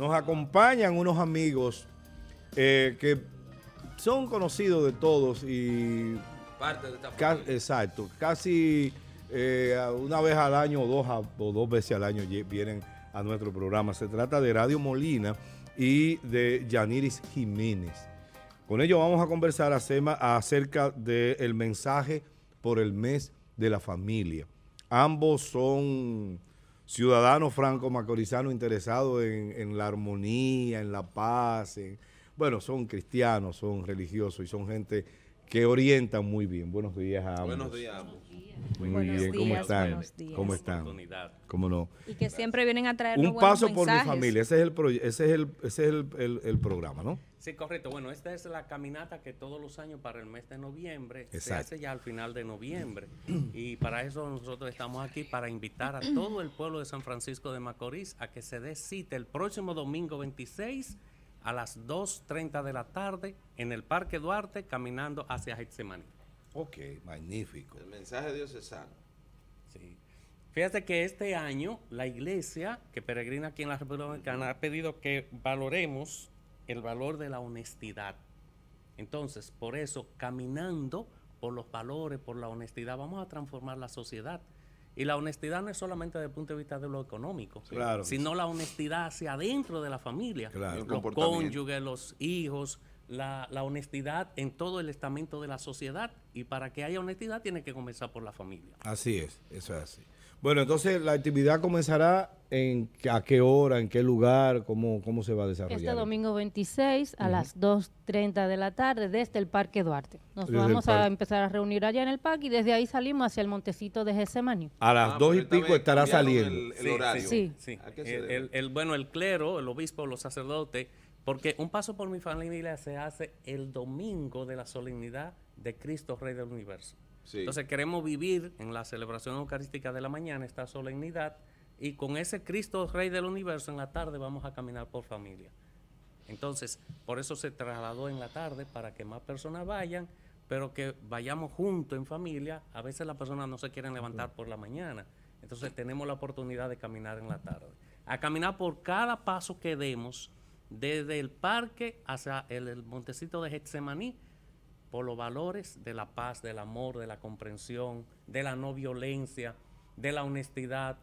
Nos acompañan unos amigos eh, que son conocidos de todos y... Parte de esta familia. Exacto. Casi eh, una vez al año o dos, o dos veces al año vienen a nuestro programa. Se trata de Radio Molina y de Yaniris Jiménez. Con ellos vamos a conversar acerca del mensaje por el mes de la familia. Ambos son ciudadano franco-macorizano interesado en, en, la armonía, en la paz. En, bueno, son cristianos, son religiosos y son gente que orientan muy bien. Buenos días a ambos. Buenos días Muy buenos días, ¿cómo están? ¿Cómo están? ¿Cómo no? Y que siempre vienen a traer un paso por mi familia. Ese es el ese es el, ese el, programa, ¿no? Sí, correcto. Bueno, esta es la caminata que todos los años para el mes de noviembre Exacto. se hace ya al final de noviembre. y para eso nosotros estamos aquí para invitar a todo el pueblo de San Francisco de Macorís a que se dé cita el próximo domingo 26 a las 2.30 de la tarde en el Parque Duarte caminando hacia Getsemaní. Ok, magnífico. El mensaje de Dios es sano. Sí. Fíjate que este año la iglesia que peregrina aquí en la República Dominicana ha pedido que valoremos el valor de la honestidad. Entonces, por eso, caminando por los valores, por la honestidad, vamos a transformar la sociedad. Y la honestidad no es solamente desde el punto de vista de lo económico, sino la honestidad hacia adentro de la familia, los cónyuges, los hijos, la, honestidad en todo el estamento de la sociedad. Y para que haya honestidad tiene que comenzar por la familia. Así es, eso es así. Bueno, entonces la actividad comenzará en a qué hora, en qué lugar, cómo, cómo se va a desarrollar. Este domingo 26 a las 2.30 de la tarde desde el Parque Duarte. Nos vamos a empezar a reunir allá en el parque y desde ahí salimos hacia el Montecito de Gesemani. A las 2 ah, dos y pico estará saliendo. El, horario. Sí, el, bueno, el clero, el obispo, los sacerdotes, porque un paso por mi familia se hace el domingo de la solemnidad de Cristo Rey del Universo. Entonces queremos vivir en la celebración eucarística de la mañana esta solemnidad y con ese Cristo Rey del Universo en la tarde vamos a caminar por familia. Entonces, por eso se trasladó en la tarde para que más personas vayan, pero que vayamos juntos en familia. A veces las personas no se quieren levantar por la mañana, entonces tenemos la oportunidad de caminar en la tarde. A caminar por cada paso que demos, desde el parque hacia el, montecito de Getsemaní, por los valores de la paz, del amor, de la comprensión, de la no violencia, de la honestidad,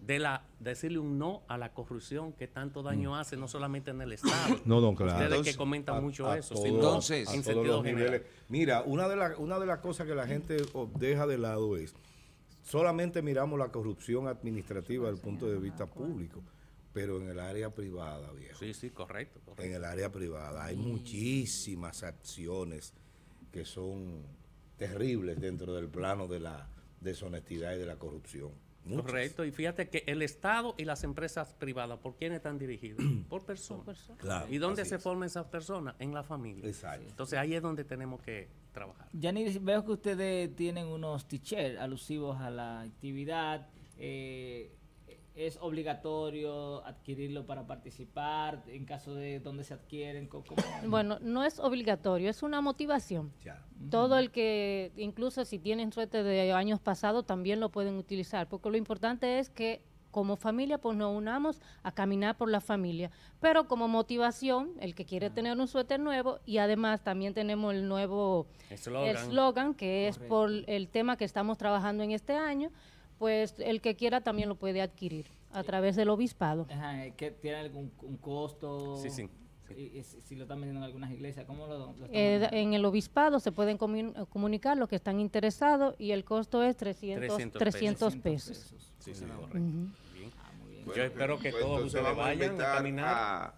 de la decirle un no a la corrupción que tanto daño mm. hace no solamente en el estado. No, no, claro. Ustedes que comentan mucho eso, entonces, en sentido Mira, una de las una de las cosas que la gente deja de lado es solamente miramos la corrupción administrativa desde el punto de vista público pero en el área privada, viejo. Sí, sí, correcto. En el área privada hay muchísimas acciones que son terribles dentro del plano de la deshonestidad y de la corrupción. Correcto, y fíjate que el Estado y las empresas privadas, ¿por quién están dirigidas? Por personas. ¿Y dónde se forman esas personas? En la familia. Exacto. Entonces ahí es donde tenemos que trabajar. Yanis, veo que ustedes tienen unos t alusivos a la actividad. Eh, ¿Es obligatorio adquirirlo para participar? En caso de dónde se adquieren. Bueno, no es obligatorio, es una motivación. Todo el que, incluso si tienen suerte de años pasados, también lo pueden utilizar, porque lo importante es que como familia pues nos unamos a caminar por la familia, pero como motivación, el que quiere tener un suéter nuevo y además también tenemos el nuevo eslogan, que es por el tema que estamos trabajando en este año, pues el que quiera también lo puede adquirir a través del obispado. ¿Tiene algún costo? Sí, sí. si lo están vendiendo en algunas iglesias, ¿cómo lo, están eh, En el obispado se pueden eh, comunicar los que están interesados y el costo es 300, 300, pesos. Sí, sí, correcto. Yo ah, espero que pues, todos ustedes vayan caminar. A,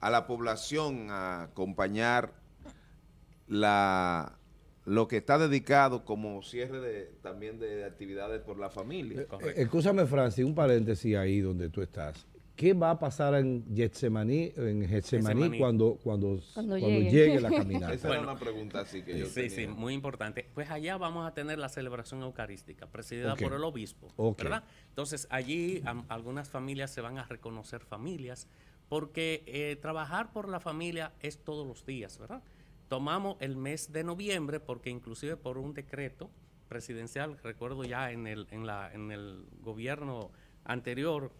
a la población a acompañar la lo que está dedicado como cierre también de actividades por la familia. Eh, eh, escúchame, Francis, un paréntesis ahí donde tú estás. ¿Qué va a pasar en Getsemaní, en Getsemaní cuando, cuando, cuando, llegue. la caminata? Esa es era una pregunta así que yo Sí, sí, muy importante. Pues allá vamos a tener la celebración eucarística presidida por el obispo, ¿verdad? Entonces allí algunas familias se van a reconocer familias porque eh, trabajar por la familia es todos los días, ¿verdad? tomamos el mes de noviembre porque inclusive por un decreto presidencial, recuerdo ya en el, en el gobierno anterior,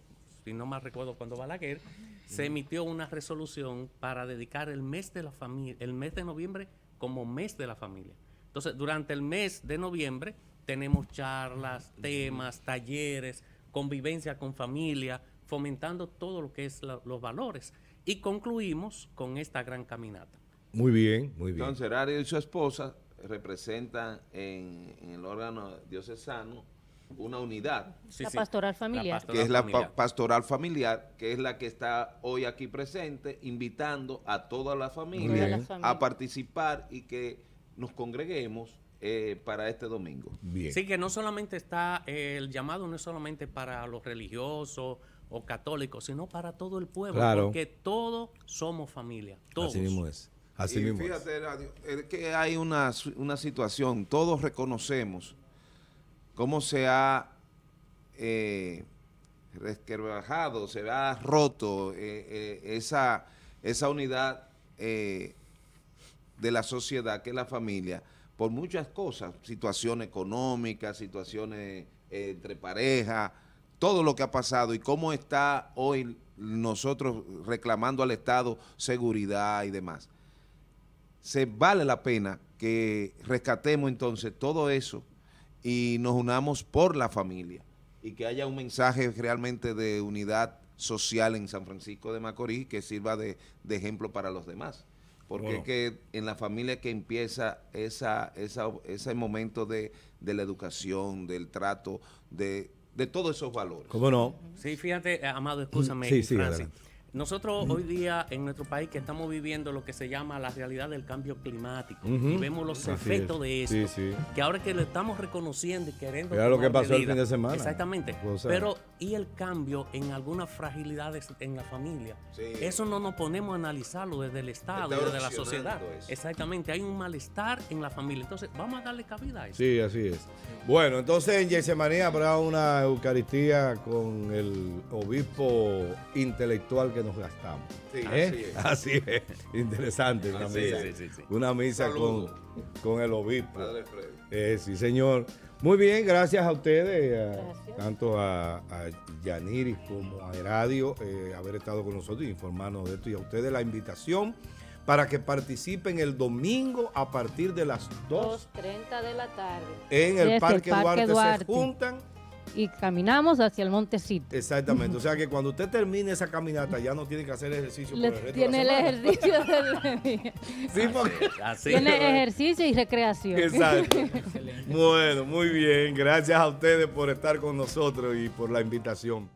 si no más recuerdo cuando Balaguer, se emitió una resolución para dedicar el mes de la familia, el mes de noviembre como mes de la familia. Entonces, durante el mes de noviembre tenemos charlas, temas, talleres, convivencia con familia, fomentando todo lo que es los valores. Y concluimos con esta gran caminata. Muy bien, muy bien. Entonces, Serario y su esposa representan en, el órgano diocesano una unidad. la pastoral familiar. que es la pastoral familiar, que es la que está hoy aquí presente, invitando a toda la familia a participar y que nos congreguemos eh, para este domingo. Bien. Sí, que no solamente está, eh, el llamado no solamente para los religiosos o católicos, sino para todo el pueblo, porque todos somos familia, todos. Así Así y fíjate, es. que hay una, situación, todos reconocemos cómo se ha eh, se ha roto eh, eh, esa, unidad eh, de la sociedad que es la familia por muchas cosas, situación económicas, situaciones entre parejas, todo lo que ha pasado y cómo está hoy nosotros reclamando al Estado seguridad y demás se vale la pena que rescatemos entonces todo eso y nos unamos por la familia y que haya un mensaje realmente de unidad social en San Francisco de Macorís que sirva de, ejemplo para los demás. Porque es que en la familia que empieza esa, ese momento de, la educación, del trato, de, todos esos valores. ¿Cómo no? Sí, fíjate, eh, Amado, escúchame, nosotros hoy día en nuestro país que estamos viviendo lo que se llama la realidad del cambio climático y vemos los efectos de eso, que ahora que lo estamos reconociendo y queriendo... Mira lo que pasó el fin de semana. Exactamente. Pero y el cambio en algunas fragilidades en la familia. Eso no nos ponemos a analizarlo desde el Estado, desde la sociedad. Exactamente, hay un malestar en la familia. Entonces, vamos a darle cabida a eso. Sí, así es. Bueno, entonces en Yesemanía habrá una Eucaristía con el obispo intelectual que nos gastamos. ¿Eh? así, es. Interesante una misa. con, con, el obispo. Padre eh, sí, señor. Muy bien, gracias a ustedes, tanto a, a, como a Heradio, eh, haber estado con nosotros y informarnos de esto. Y a ustedes la invitación para que participen el domingo a partir de las 2.30 de la tarde. En el, Parque, Duarte se juntan y caminamos hacia el montecito. Exactamente, o sea que cuando usted termine esa caminata ya no tiene que hacer ejercicio. tiene el ejercicio tiene ejercicio y recreación. Exacto. bueno, muy bien, gracias a ustedes por estar con nosotros y por la invitación.